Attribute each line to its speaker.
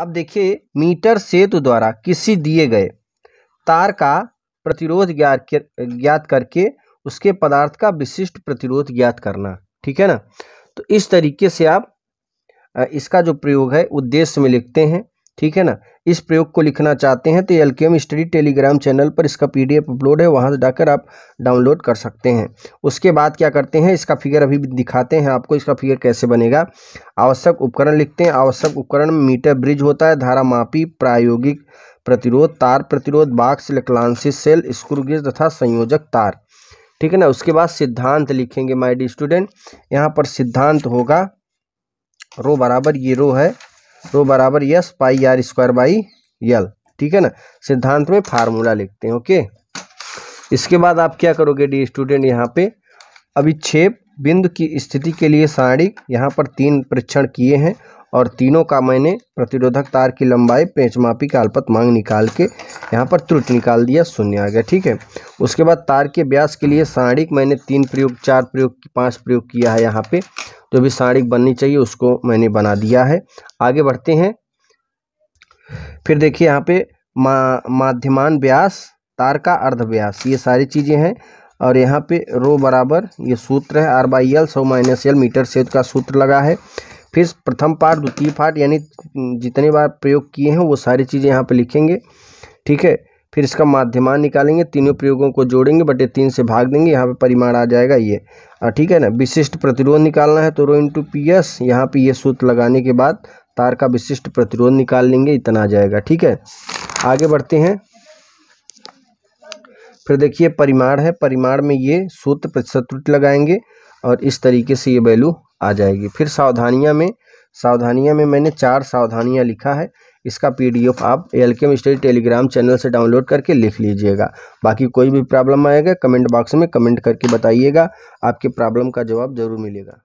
Speaker 1: अब देखिए मीटर सेतु द्वारा किसी दिए गए तार का प्रतिरोध ज्ञात करके उसके पदार्थ का विशिष्ट प्रतिरोध ज्ञात करना ठीक है ना तो इस तरीके से आप इसका जो प्रयोग है उद्देश्य में लिखते हैं ठीक है ना इस प्रयोग को लिखना चाहते हैं तो एल के एम स्टडी टेलीग्राम चैनल पर इसका पीडीएफ अपलोड है वहाँ से जाकर आप डाउनलोड कर सकते हैं उसके बाद क्या करते हैं इसका फिगर अभी दिखाते हैं आपको इसका फिगर कैसे बनेगा आवश्यक उपकरण लिखते हैं आवश्यक उपकरण मीटर ब्रिज होता है धारा मापी प्रायोगिक प्रतिरोध तार प्रतिरोध बाक्स लेक्लांसिस सेल स्क्रूगेज तथा संयोजक तार ठीक है ना उसके बाद सिद्धांत लिखेंगे माई डी स्टूडेंट यहाँ पर सिद्धांत होगा रो बराबर ये रो है रो तो बराबर S pi r square by l ठीक है ना सिद्धांत में फार्मूला लिखते हैं ओके इसके बाद आप क्या करोगे डी स्टूडेंट यहाँ पे अभिक्षेप बिंदु की स्थिति के लिए साड़ी यहाँ पर तीन परीक्षण किए हैं और तीनों का मैंने प्रतिरोधक तार की लंबाई पेचमापी का अल्पत मांग निकाल के यहाँ पर त्रुट निकाल दिया शून्य आ गया ठीक है उसके बाद तार के ब्यास के लिए साड़ी मैंने तीन प्रयोग चार प्रयोग पाँच प्रयोग किया है यहाँ पे जो भी साड़ी बननी चाहिए उसको मैंने बना दिया है आगे बढ़ते हैं फिर देखिए यहाँ पे मा माध्यमान व्यास तार का अर्ध व्यास ये सारी चीज़ें हैं और यहाँ पे रो बराबर ये सूत्र है आर बाई एल सौ माइनस एल मीटर से का सूत्र लगा है फिर प्रथम पार्ट द्वितीय पार्ट यानी जितने बार प्रयोग किए हैं वो सारी चीज़ें यहाँ पे लिखेंगे ठीक है फिर इसका माध्यमान निकालेंगे तीनों प्रयोगों को जोड़ेंगे बटे तीन से भाग देंगे यहाँ पे परिमाण आ जाएगा ये ठीक है ना विशिष्ट प्रतिरोध निकालना है तो रो इंटू पी एस यहाँ पर ये सूत्र लगाने के बाद तार का विशिष्ट प्रतिरोध निकाल लेंगे इतना आ जाएगा ठीक है आगे बढ़ते हैं फिर देखिए परिमाण है परिमाण में ये सूत्र प्रतिशत त्रुटि लगाएंगे और इस तरीके से ये वैल्यू आ जाएगी फिर सावधानियाँ में सावधानियाँ में मैंने चार सावधानियाँ लिखा है इसका पीडीएफ आप L K study telegram channel से डाउनलोड करके लिख लीजिएगा बाकी कोई भी प्रॉब्लम आएगा कमेंट बॉक्स में कमेंट करके बताइएगा आपके प्रॉब्लम का जवाब जरूर मिलेगा